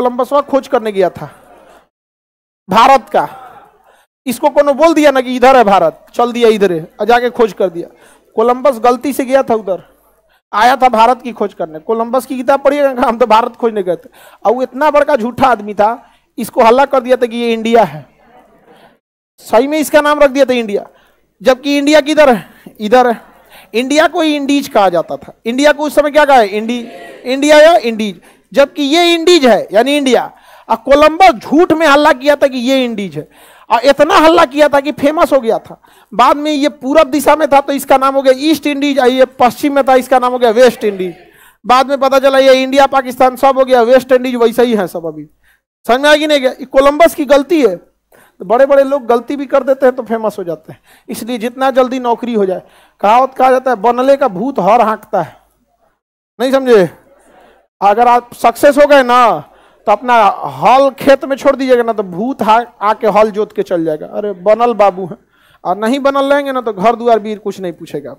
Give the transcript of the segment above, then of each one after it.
Columbus वहां खोज करने गया था भारत का इसको कोनो बोल दिया ना कि इधर है भारत चल दिया इधर है जाके खोज कर दिया कोलंबस गलती से गया था उधर आया था भारत की खोज करने कोलंबस की किताब पढ़िएगा हम तो भारत खोजने गए थे और वो इतना बड़का झूठा आदमी था इसको हल्ला कर दिया था कि ये इंडिया है सही में इसका नाम रख दिया था इंडिया जबकि इंडिया किधर है इधर है इंडिया को इंडीज कहा जाता था इंडिया को उस समय क्या कहा है इंडी इंडिया या इंडीज जबकि ये इंडीज है यानी इंडिया और कोलंबस झूठ में हल्ला किया था कि ये इंडीज है और इतना हल्ला किया था कि फेमस हो गया था बाद में ये पूरब दिशा में था तो इसका नाम हो गया ईस्ट इंडीज और ये पश्चिम में था इसका नाम हो गया वेस्ट इंडीज बाद में पता चला ये इंडिया पाकिस्तान सब हो गया वेस्ट इंडीज वैसा ही है सब अभी समझ में आएगी नहीं गया कोलंबस की गलती है तो बड़े बड़े लोग गलती भी कर देते हैं तो फेमस हो जाते हैं इसलिए जितना जल्दी नौकरी हो जाए कहावत कहा जाता है बनले का भूत हर हाँकता है नहीं समझे अगर आप सक्सेस हो गए ना तो अपना हल खेत में छोड़ दीजिएगा ना तो भूत आके हल जोत के चल जाएगा अरे बनल बाबू हैं और नहीं बनल रहेंगे ना तो घर दुआर वीर कुछ नहीं पूछेगा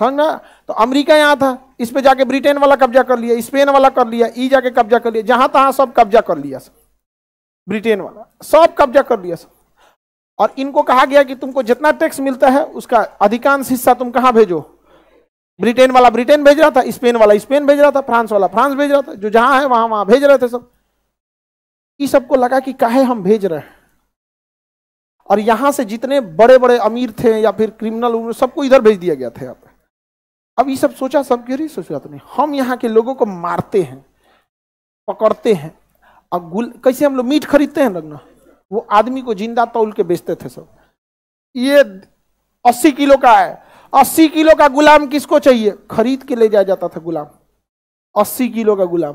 समझना तो अमेरिका यहाँ था इस पे जाके ब्रिटेन वाला कब्जा कर लिया स्पेन वाला कर लिया ई जाके कब्जा कर लिया जहां तहां सब कब्जा कर लिया सब ब्रिटेन वाला सब कब्जा कर लिया सब और इनको कहा गया कि तुमको जितना टैक्स मिलता है उसका अधिकांश हिस्सा तुम कहाँ भेजो ब्रिटेन वाला ब्रिटेन भेज रहा था स्पेन वाला स्पेन भेज रहा था फ्रांस वाला फ्रांस भेज रहा था जो जहां है वहां वहां भेज रहे थे सब ये सबको लगा कि काहे हम भेज रहे हैं और यहां से जितने बड़े बड़े अमीर थे या फिर क्रिमिनल सबको इधर भेज दिया गया था यहाँ पे अब ये सब सोचा सब क्यों नहीं सोचा नहीं हम यहाँ के लोगों को मारते हैं पकड़ते हैं अब गुल कैसे हम लोग मीट खरीदते हैं लगना वो आदमी को जिंदा तौल के बेचते थे सब ये अस्सी किलो का है अस्सी किलो का गुलाम किसको चाहिए खरीद के ले जाया जाता था गुलाम अस्सी किलो का गुलाम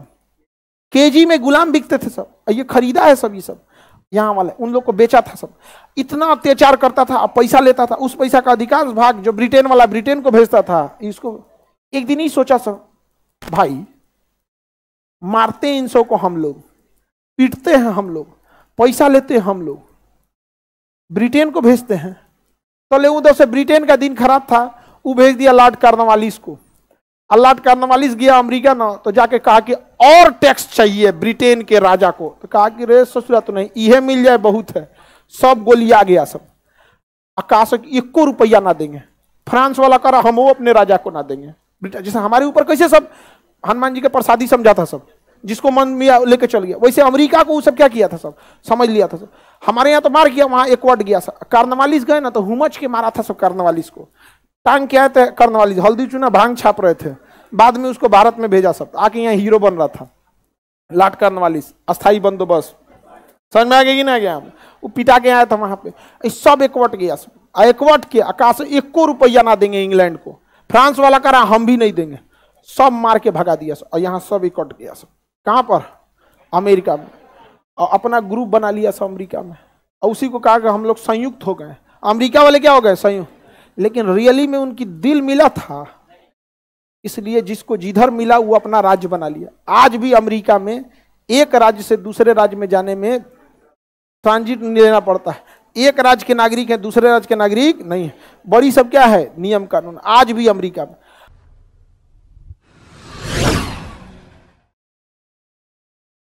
केजी में गुलाम बिकते थे सब ये खरीदा है सब ये सब यहाँ वाले उन लोग को बेचा था सब इतना अत्याचार करता था पैसा लेता था उस पैसा का अधिकांश भाग जो ब्रिटेन वाला ब्रिटेन को भेजता था इसको एक दिन ही सोचा सब भाई मारते हैं इन सब को हम लोग पीटते हैं हम लोग पैसा लेते हैं हम लोग ब्रिटेन को भेजते हैं तो ले उधर से ब्रिटेन का दिन खराब था वो भेज दिया लॉर्ड कार्नवालिस को लॉर्ड कार्नवालिस गया अमेरिका ना तो जाके कहा कि और टैक्स चाहिए ब्रिटेन के राजा को तो कहा कि रे ससुरा तो नहीं यह मिल जाए बहुत है सब गोलिया गया सब आकाश इक्को रुपया ना देंगे फ्रांस वाला करा हम वो अपने राजा को ना देंगे जैसे हमारे ऊपर कैसे सब हनुमान जी के प्रसादी समझा था सब जिसको मन मिया लेके चल गया वैसे अमेरिका को वो सब क्या किया था सब समझ लिया था सब हमारे यहाँ तो मार गया वहाँ एक वर्ड गया कार्नवालिस गए ना तो हुमच के मारा था सब कार्नवालिस को टांग क्या थे कार्नवालिस हल्दी चूना भांग छाप रहे थे बाद में उसको भारत में भेजा सब आके यहाँ हीरो बन रहा था लाट कार्नवालिस अस्थाई बंदोबस्त समझ में आ गया कि ना गया वो पिटा के आया था वहाँ पे सब एकवट गया सब एकवट के आकाश एको रुपया ना देंगे इंग्लैंड को फ्रांस वाला करा हम भी नहीं देंगे सब मार के भगा दिया सब और यहाँ सब इकट गया सब कहाँ पर अमेरिका में और अपना ग्रुप बना लिया सब अमेरिका में और उसी को कहा कि हम लोग संयुक्त हो गए अमेरिका वाले क्या हो गए संयुक्त लेकिन रियली में उनकी दिल मिला था इसलिए जिसको जिधर मिला वो अपना राज्य बना लिया आज भी अमेरिका में एक राज्य से दूसरे राज्य में जाने में ट्रांजिट लेना पड़ता है एक राज्य के नागरिक है दूसरे राज्य के नागरिक नहीं है बड़ी सब क्या है नियम कानून आज भी अमेरिका में